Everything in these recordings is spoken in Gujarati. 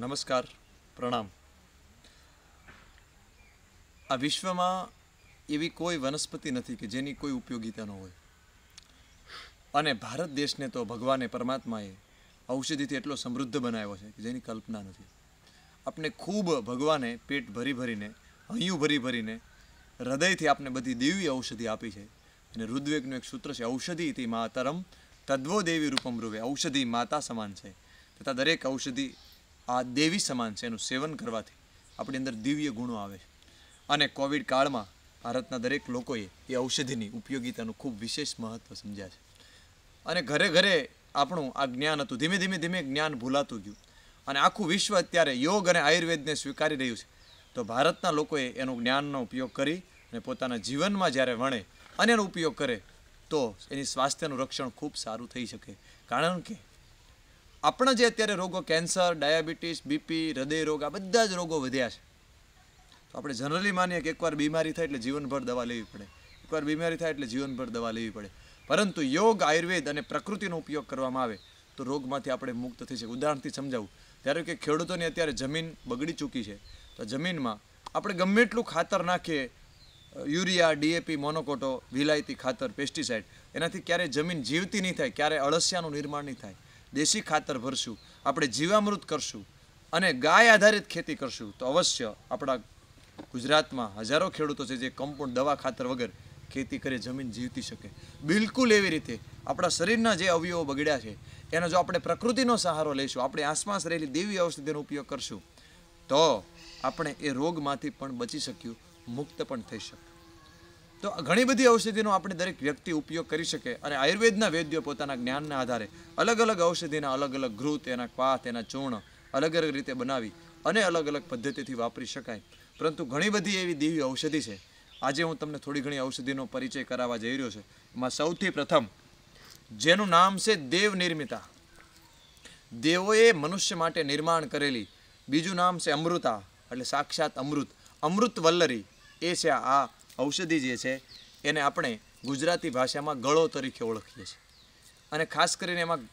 નમસ્કાર પ્રણામ આ વિશ્વમાં એવી કોઈ વનસ્પતિ નથી કે જેની કોઈ ઉપયોગિતા ન હોય અને ભારત દેશને તો ભગવાને પરમાત્માએ ઔષધિથી એટલો સમૃદ્ધ બનાવ્યો છે કે જેની કલ્પના નથી આપણે ખૂબ ભગવાને પેટ ભરી ભરીને હૈયું ભરી ભરીને હૃદયથી આપણે બધી દેવી ઔષધિ આપી છે અને ઋદ્વેગનું એક સૂત્ર છે ઔષધિથી માતરમ તદ્વો દેવી રૂપમ રૂવે ઔષધિ માતા સમાન છે તથા દરેક ઔષધિ આ દેવી સમાન છે એનું સેવન કરવાથી આપણી અંદર દિવ્ય ગુણો આવે છે અને કોવિડ કાળમાં ભારતના દરેક લોકોએ એ ઔષધિની ઉપયોગીતાનું ખૂબ વિશેષ મહત્ત્વ સમજ્યા છે અને ઘરે ઘરે આપણું આ જ્ઞાન હતું ધીમે ધીમે ધીમે જ્ઞાન ભૂલાતું ગયું અને આખું વિશ્વ અત્યારે યોગ અને આયુર્વેદને સ્વીકારી રહ્યું છે તો ભારતના લોકોએ એનું જ્ઞાનનો ઉપયોગ કરી અને પોતાના જીવનમાં જ્યારે વણે અને એનો ઉપયોગ કરે તો એની સ્વાસ્થ્યનું રક્ષણ ખૂબ સારું થઈ શકે કારણ કે આપણા જે અત્યારે રોગો કેન્સર ડાયાબિટીસ બીપી હૃદયરોગ આ બધા જ રોગો વધ્યા છે તો આપણે જનરલી માનીએ કે એકવાર બીમારી થાય એટલે જીવનભર દવા લેવી પડે એકવાર બીમારી થાય એટલે જીવનભર દવા લેવી પડે પરંતુ યોગ આયુર્વેદ અને પ્રકૃતિનો ઉપયોગ કરવામાં આવે તો રોગમાંથી આપણે મુક્ત થઈ શકીએ ઉદાહરણથી સમજાવું ત્યારે કે ખેડૂતોની અત્યારે જમીન બગડી ચૂકી છે તો જમીનમાં આપણે ગમે એટલું ખાતર નાખીએ યુરિયા ડીએપી મોનોકોટો વિલાયતી ખાતર પેસ્ટિસાઇડ એનાથી ક્યારેય જમીન જીવતી નહીં થાય ક્યારેય અળસિયાનું નિર્માણ નહીં થાય દેશી ખાતર ભરશું આપણે જીવામૃત કરશું અને ગાય આધારિત ખેતી કરશું તો અવશ્ય આપણા ગુજરાતમાં હજારો ખેડૂતો છે જે કમ્પાઉન્ડ દવા ખાતર વગર ખેતી કરી જમીન જીવતી શકે બિલકુલ એવી રીતે આપણા શરીરના જે અવયવો બગડ્યા છે એનો જો આપણે પ્રકૃતિનો સહારો લઈશું આપણે આસપાસ રહેલી દેવી ઔષધિનો ઉપયોગ કરશું તો આપણે એ રોગમાંથી પણ બચી શક્યું મુક્ત પણ થઈ શક્યું તો ઘણી બધી ઔષધિનો આપણે દરેક વ્યક્તિ ઉપયોગ કરી શકે અને આયુર્વેદના વૈદ્યો પોતાના જ્ઞાનના આધારે અલગ અલગ ઔષધિના અલગ અલગ ઘૃત એના પાત એના ચૂર્ણ અલગ અલગ રીતે બનાવી અને અલગ અલગ પદ્ધતિથી વાપરી શકાય પરંતુ ઘણી બધી એવી દેવી ઔષધિ છે આજે હું તમને થોડી ઘણી ઔષધિનો પરિચય કરાવવા જઈ રહ્યો છે એમાં સૌથી પ્રથમ જેનું નામ છે દેવ નિર્મિતા દેવોએ મનુષ્ય માટે નિર્માણ કરેલી બીજું નામ છે અમૃતા એટલે સાક્ષાત અમૃત અમૃત વલ્લરી એ છે આ ઔષધિ જે છે એને આપણે ગુજરાતી ભાષામાં ગળો તરીકે ઓળખીએ છીએ અને ખાસ કરીને એમાં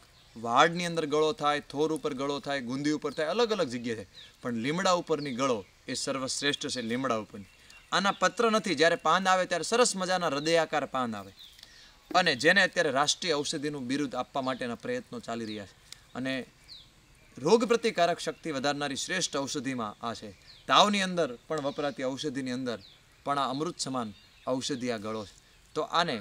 વાડની અંદર ગળો થાય થોર ઉપર ગળો થાય ગુંદી ઉપર થાય અલગ અલગ જગ્યાએ થાય પણ લીમડા ઉપરની ગળો એ સર્વશ્રેષ્ઠ છે લીમડા ઉપરની આના પત્ર નથી જ્યારે પાન આવે ત્યારે સરસ મજાના હૃદયાકાર પાન આવે અને જેને અત્યારે રાષ્ટ્રીય ઔષધિનું બિરુદ આપવા માટેના પ્રયત્નો ચાલી રહ્યા છે અને રોગ પ્રતિકારક શક્તિ વધારનારી શ્રેષ્ઠ ઔષધિમાં આ છે તાવની અંદર પણ વપરાતી ઔષધિની અંદર પણ આ અમૃત સમાન ઔષધિયા ગળો છે તો આને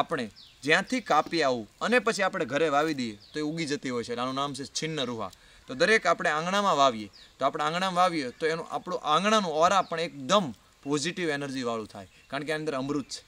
આપણે જ્યાંથી કાપી આવું અને પછી આપણે ઘરે વાવી દઈએ તો એ ઉગી જતી હોય છે આનું નામ છે છિન્ન રૂહા તો દરેક આપણે આંગણામાં વાવીએ તો આપણે આંગણામાં વાવીએ તો એનું આપણું આંગણાનું ઓરા પણ એકદમ પોઝિટિવ એનર્જીવાળું થાય કારણ કે આની અંદર અમૃત છે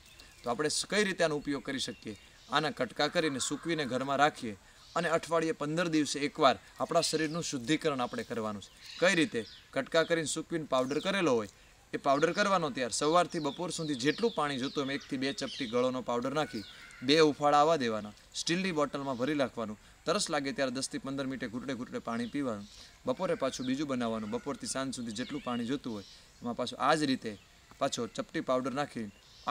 તો આપણે કઈ રીતે આનો ઉપયોગ કરી શકીએ આના કટકા કરીને સૂકવીને ઘરમાં રાખીએ અને અઠવાડિયે પંદર દિવસે એકવાર આપણા શરીરનું શુદ્ધિકરણ આપણે કરવાનું છે કઈ રીતે કટકા કરીને સૂકવીને પાવડર કરેલો હોય એ પાવડર કરવાનો ત્યાર સવારથી બપોર સુધી જેટલું પાણી જોતું એમ એકથી બે ચપટી ગળોનો પાવડર નાખી બે ઉફાળા આવવા દેવાના સ્ટીલની બોટલમાં ભરી નાખવાનું તરસ લાગે ત્યારે દસથી પંદર મિનિટે ઘૂંટડે ઘૂંટડે પાણી પીવાનું બપોરે પાછું બીજું બનાવવાનું બપોરથી સાંજ સુધી જેટલું પાણી જોતું હોય એમાં પાછું આ જ રીતે પાછો ચપટી પાવડર નાખી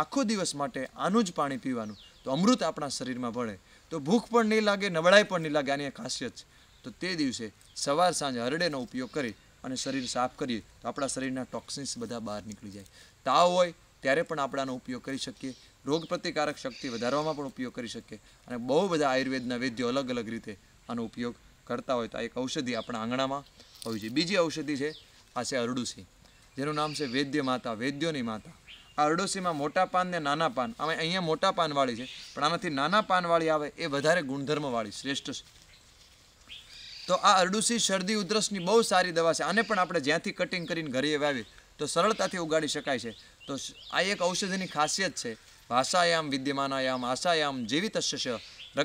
આખો દિવસ માટે આનું જ પાણી પીવાનું તો અમૃત આપણા શરીરમાં ભળે તો ભૂખ પણ નહીં લાગે નબળાઈ પણ નહીં લાગે આની ખાસિયત છે તો તે દિવસે સવાર સાંજ હરડેનો ઉપયોગ કરી અને શરીર સાફ કરીએ તો આપણા શરીરના ટોક્સિન્સ બધા બહાર નીકળી જાય તાવ હોય ત્યારે પણ આપણે આનો ઉપયોગ કરી શકીએ રોગ પ્રતિકારક શક્તિ વધારવામાં પણ ઉપયોગ કરી શકીએ અને બહુ બધા આયુર્વેદના વૈદ્યો અલગ અલગ રીતે આનો ઉપયોગ કરતા હોય તો આ એક ઔષધિ આપણા આંગણામાં હોવી જોઈએ બીજી ઔષધિ છે આ છે અરડુસી જેનું નામ છે વૈદ્ય માતા વૈદ્યોની માતા આ અરડુસીમાં મોટા પાન ને નાના પાન અમે અહીંયા મોટા પાનવાળી છે પણ આનાથી નાના પાનવાળી આવે એ વધારે ગુણધર્મવાળી શ્રેષ્ઠ છે તો આ અરડુસી શરદી ઉધરસની બહુ સારી દવા છે આને પણ આપણે જ્યાંથી કટિંગ કરીને ઘરે વાવી તો સરળતાથી ઉગાડી શકાય છે તો આ એક ઔષધિની ખાસિયત છે ભાષાયામ વિદ્યમાનાયામ આશાયામ જીવિતશ્ય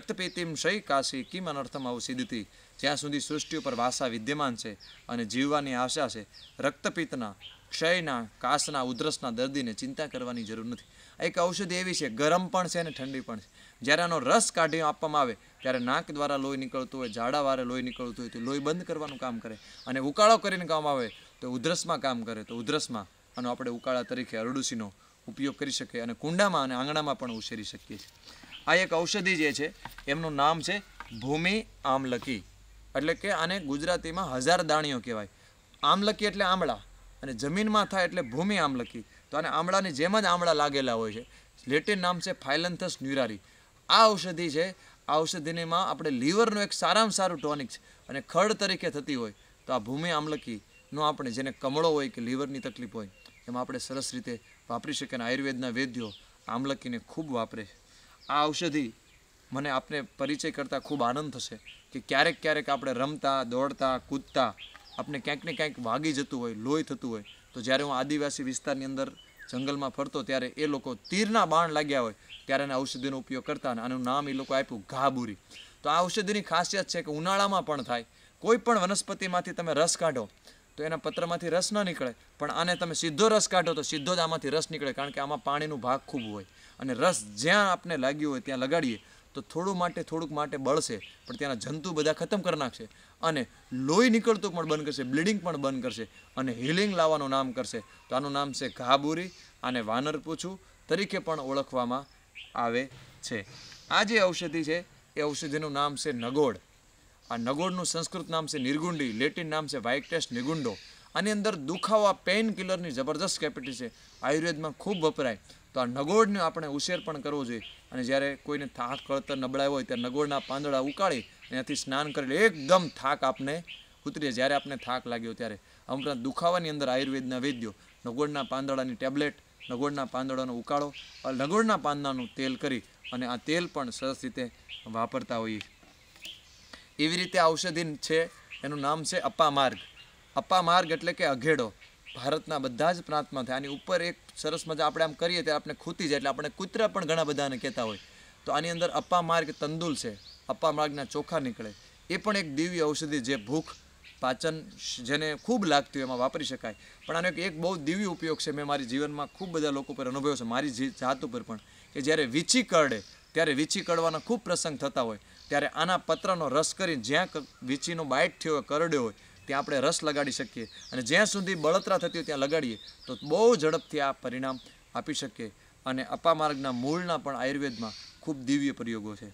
રક્તપીતિમ શય કાશી કિમ અનર્થમ અવસિદ્ધિ જ્યાં સુધી સૃષ્ટિ ઉપર ભાષા વિદ્યમાન છે અને જીવવાની આશા છે રક્તપિત્તના ક્ષયના કાસના ઉધરસના દર્દીને ચિંતા કરવાની જરૂર નથી એક ઔષધિ એવી છે ગરમ પણ છે અને ઠંડી પણ છે જ્યારે આનો રસ કાઢી આપવામાં આવે ત્યારે નાક દ્વારા લોહી નીકળતું હોય ઝાડાવારે લોહી નીકળતું હોય તો લોહી બંધ કરવાનું કામ કરે અને ઉકાળો કરીને કામ આવે તો ઉધરસમાં કામ કરે તો ઉધરસમાં આનો આપણે ઉકાળા તરીકે અરડુસીનો ઉપયોગ કરી શકીએ અને કુંડામાં અને આંગણામાં પણ ઉછેરી શકીએ છીએ આ એક ઔષધિ જે છે એમનું નામ છે ભૂમિ આમલકી એટલે કે આને ગુજરાતીમાં હજાર દાણીઓ કહેવાય આમલકી એટલે આમળા અને જમીનમાં થાય એટલે ભૂમિ આમલકી તો આને આમળાની જેમ જ આમળા લાગેલા હોય છે લેટિન નામ છે ફાઇલન્થસ ન્યુરારી આ ઔષધિ છે આ ઔષધિનીમાં આપણે લીવરનું એક સારામાં સારું ટોનિક છે અને ખડ તરીકે થતી હોય તો આ ભૂમિ આમલકીનો આપણે જેને કમળો હોય કે લીવરની તકલીફ હોય એમાં આપણે સરસ રીતે વાપરી શકીએ અને આયુર્વેદના વૈદ્યો આમલકીને ખૂબ વાપરે આ ઔષધિ મને આપને પરિચય કરતાં ખૂબ આનંદ થશે કે ક્યારેક ક્યારેક આપણે રમતા દોડતા કૂદતા આપણે ક્યાંક ને ક્યાંક વાગી જતું હોય લોહી થતું હોય તો જ્યારે હું આદિવાસી વિસ્તારની અંદર જંગલમાં ફરતો ત્યારે એ લોકો તીરના બાણ લાગ્યા હોય ત્યારે એને ઔષધિનો ઉપયોગ કરતા અને આનું નામ એ લોકો આપ્યું ઘાબુરી તો આ ઔષધિની ખાસિયત છે કે ઉનાળામાં પણ થાય કોઈ પણ વનસ્પતિમાંથી તમે રસ કાઢો તો એના પત્રમાંથી રસ ન નીકળે પણ આને તમે સીધો રસ કાઢો તો સીધો જ આમાંથી રસ નીકળે કારણ કે આમાં પાણીનું ભાગ ખૂબ હોય અને રસ જ્યાં આપને લાગ્યું હોય ત્યાં લગાડીએ તો થોડું માટે થોડુંક માટે બળશે પણ ત્યાંના જંતુ બધા ખતમ કરી નાખશે અને લોહી નીકળતું પણ બંધ કરશે બ્લીડિંગ પણ બંધ કરશે અને હિલિંગ લાવવાનું નામ કરશે તો આનું નામ છે ઘાબુરી અને વાનર પૂછું તરીકે પણ ઓળખવામાં આવે છે આ જે ઔષધિ છે એ ઔષધિનું નામ છે નગોડ આ નગોડનું સંસ્કૃત નામ છે નિર્ગુંડી લેટિન નામ છે વાઇટેસ નિગુંડો આની અંદર દુખાવા પેઇન કિલરની જબરદસ્ત કેપિટી છે આયુર્વેદમાં ખૂબ વપરાય તો આ નગોળને આપણે ઉછેર પણ કરવો જોઈએ અને જ્યારે કોઈને થાક કળતર નબળાય હોય ત્યારે નગોળના પાંદડા ઉકાળી એનાથી સ્નાન કરી એકદમ થાક આપને ઉતરીએ જ્યારે આપણે થાક લાગ્યો ત્યારે અમુક દુખાવાની અંદર આયુર્વેદના વૈદ્યો નગોળના પાંદડાની ટેબ્લેટ નગોળના પાંદડાનો ઉકાળો નગોળના પાંદડાનું તેલ કરી અને આ તેલ પણ સરસ રીતે વાપરતા હોઈએ એવી રીતે ઔષધિ છે એનું નામ છે માર્ગ અપામાર્ગ માર્ગ એટલે કે અઘેડો ભારતના બધા જ પ્રાંતમાં થાય આની ઉપર એક સરસ મજા આપણે આમ કરીએ ત્યારે આપણે ખૂતી જાય એટલે આપણે કૂતરા પણ ઘણા બધાને કહેતા હોય તો આની અંદર અપ્પા માર્ગ તંદુલ છે અપ્પા માર્ગના ચોખા નીકળે એ પણ એક દિવ્ય ઔષધિ જે ભૂખ પાચન જેને ખૂબ લાગતી હોય એમાં વાપરી શકાય પણ આનો એક બહુ દિવ્ય ઉપયોગ છે મેં મારી જીવનમાં ખૂબ બધા લોકો પર અનુભવ્યો છે મારી જાત ઉપર પણ કે જ્યારે વીછી કરડે ત્યારે વીછી કરવાના ખૂબ પ્રસંગ થતા હોય ત્યારે આના પત્રનો રસ કરીને જ્યાં વીછીનો બાઇટ થયો હોય કરડ્યો હોય ત્યાં આપણે રસ લગાડી શકીએ અને જ્યાં સુધી બળતરા થતી હોય ત્યાં લગાડીએ તો બહુ ઝડપથી આ પરિણામ આપી શકીએ અને અપામાર્ગના મૂળના પણ આયુર્વેદમાં ખૂબ દિવ્ય પ્રયોગો છે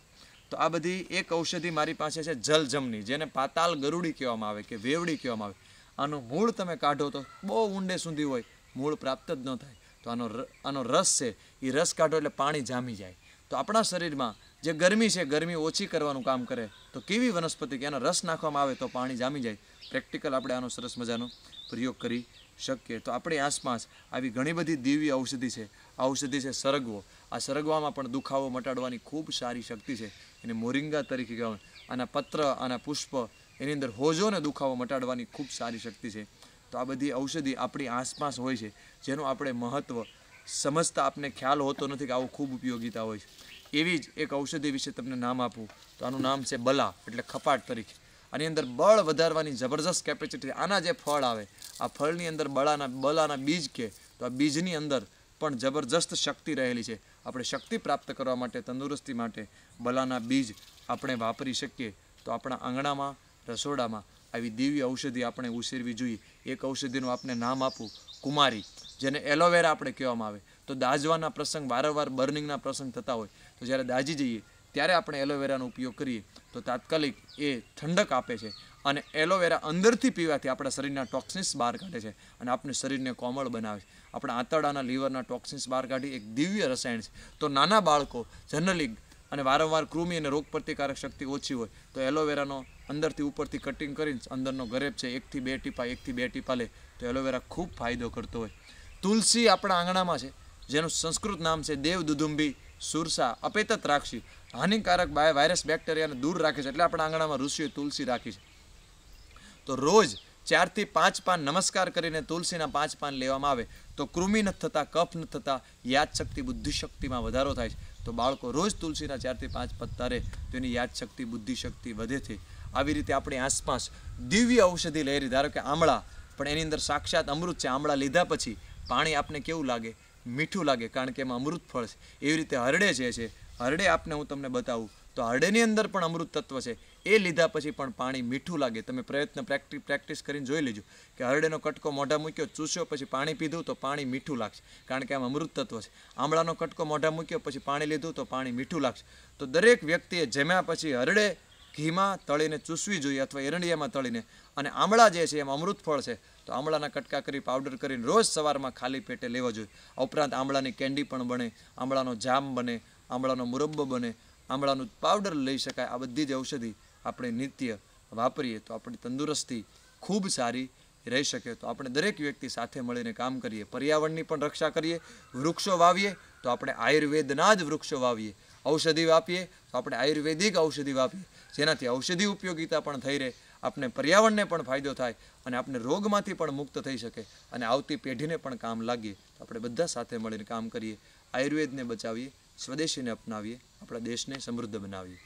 તો આ બધી એક ઔષધિ મારી પાસે છે જલજમની જેને પાતાલ ગરુડી કહેવામાં આવે કે વેવડી કહેવામાં આવે આનું મૂળ તમે કાઢો તો બહુ ઊંડે સુધી હોય મૂળ પ્રાપ્ત જ ન થાય તો આનો આનો રસ છે એ રસ કાઢો એટલે પાણી જામી જાય તો આપણા શરીરમાં જે ગરમી છે ગરમી ઓછી કરવાનું કામ કરે તો કેવી વનસ્પતિ કે એનો રસ નાખવામાં આવે તો પાણી જામી જાય પ્રેક્ટિકલ આપણે આનો સરસ મજાનો પ્રયોગ કરી શકીએ તો આપણી આસપાસ આવી ઘણી બધી દિવ્ય ઔષધિ છે આ ઔષધિ છે સરગવો આ સરગવામાં પણ દુખાવો મટાડવાની ખૂબ સારી શક્તિ છે એને મોરિંગા તરીકે કહેવાય આના પત્ર આના પુષ્પ એની અંદર હોજોને દુખાવો મટાડવાની ખૂબ સારી શક્તિ છે તો આ બધી ઔષધિ આપણી આસપાસ હોય છે જેનું આપણે મહત્ત્વ સમજતા આપને ખ્યાલ હોતો નથી કે આવું ખૂબ ઉપયોગીતા હોય છે એવી જ એક ઔષધિ વિશે તમને નામ આપું તો આનું નામ છે બલા એટલે ખપાટ તરીકે આની અંદર બળ વધારવાની જબરજસ્ત કેપેસિટી આના જે ફળ આવે આ ફળની અંદર બળાના બલાના બીજ કે તો આ બીજની અંદર પણ જબરજસ્ત શક્તિ રહેલી છે આપણે શક્તિ પ્રાપ્ત કરવા માટે તંદુરસ્તી માટે બલાના બીજ આપણે વાપરી શકીએ તો આપણા આંગણામાં રસોડામાં આવી દિવ્ય ઔષધિ આપણે ઉછેરવી જોઈએ એક ઔષધિનું આપણે નામ આપું કુમારી જેને એલોવેરા આપણે કહેવામાં આવે તો દાજવાના પ્રસંગ વારંવાર બર્નિંગના પ્રસંગ થતા હોય તો જ્યારે દાઝી જઈએ ત્યારે આપણે એલોવેરાનો ઉપયોગ કરીએ તો તાત્કાલિક એ ઠંડક આપે છે અને એલોવેરા અંદરથી પીવાથી આપણા શરીરના ટોક્સિન્સ બહાર કાઢે છે અને આપણે શરીરને કોમળ બનાવે છે આપણા આંતરડાના લીવરના ટોક્સિન્સ બહાર કાઢી એક દિવ્ય રસાયણ છે તો નાના બાળકો જનરલી અને વારંવાર કૃમિ અને રોગ પ્રતિકારક શક્તિ ઓછી હોય તો એલોવેરાનો અંદરથી ઉપરથી કટિંગ કરીને અંદરનો ગરેબ છે એકથી બે ટીપા એકથી બે ટીપા લે તો એલોવેરા ખૂબ ફાયદો કરતો હોય તુલસી આપણા આંગણામાં છે જેનું સંસ્કૃત નામ છે દેવ દુદુંબી સુરસા અપેતત રાક્ષી હાનિકારક બાય વાયરસ બેક્ટેરિયાને દૂર રાખે છે એટલે આપણા આંગણામાં ઋષિએ તુલસી રાખી છે તો રોજ ચારથી પાંચ પાન નમસ્કાર કરીને તુલસીના પાંચ પાન લેવામાં આવે તો કૃમિ ન થતાં કફ ન થતાં યાદશક્તિ બુદ્ધિશક્તિમાં વધારો થાય છે તો બાળકો રોજ તુલસીના ચારથી પાંચ પત્તા રહે તો એની યાદશક્તિ બુદ્ધિશક્તિ વધે છે આવી રીતે આપણી આસપાસ દિવ્ય ઔષધિ લહેરી ધારો કે આમળા પણ એની અંદર સાક્ષાત અમૃત છે આમળા લીધા પછી પાણી આપને કેવું લાગે મીઠું લાગે કારણ કે એમાં અમૃત ફળ છે એવી રીતે હરડે જે છે હરડે આપને હું તમને બતાવું તો હરડેની અંદર પણ અમૃત તત્વ છે એ લીધા પછી પણ પાણી મીઠું લાગે તમે પ્રયત્ન પ્રેક્ટિસ પ્રેક્ટિસ કરીને જોઈ લેજો કે હરડેનો કટકો મોઢા મૂક્યો ચૂસ્યો પછી પાણી પીધું તો પાણી મીઠું લાગશે કારણ કે આમ અમૃત તત્વ છે આમળાનો કટકો મોઢા મૂક્યો પછી પાણી લીધું તો પાણી મીઠું લાગશે તો દરેક વ્યક્તિએ જમ્યા પછી હરડે ઘીમાં તળીને ચૂસવી જોઈએ અથવા એરંડિયામાં તળીને અને આમળા જે છે એમાં અમૃત ફળ છે તો આમળાના કટકા કરી પાવડર કરીને રોજ સવારમાં ખાલી પેટે લેવા જોઈએ ઉપરાંત આમળાની કેન્ડી પણ બને આમળાનો જામ બને આમળાનો મુરબ્બો બને આમળાનું પાવડર લઈ શકાય આ બધી જ ઔષધિ આપણે નિત્ય વાપરીએ તો આપણી તંદુરસ્તી ખૂબ સારી રહી શકે તો આપણે દરેક વ્યક્તિ સાથે મળીને કામ કરીએ પર્યાવરણની પણ રક્ષા કરીએ વૃક્ષો વાવીએ તો આપણે આયુર્વેદના જ વૃક્ષો વાવીએ ઔષધિ વાપીએ તો આપણે આયુર્વેદિક ઔષધિ વાપીએ જેનાથી ઔષધિ ઉપયોગીતા પણ થઈ રહે આપણે પર્યાવરણને પણ ફાયદો થાય અને આપણે રોગમાંથી પણ મુક્ત થઈ શકે અને આવતી પેઢીને પણ કામ લાગીએ તો આપણે બધા સાથે મળીને કામ કરીએ આયુર્વેદને બચાવીએ સ્વદેશીને અપનાવીએ આપણા દેશને સમૃદ્ધ બનાવીએ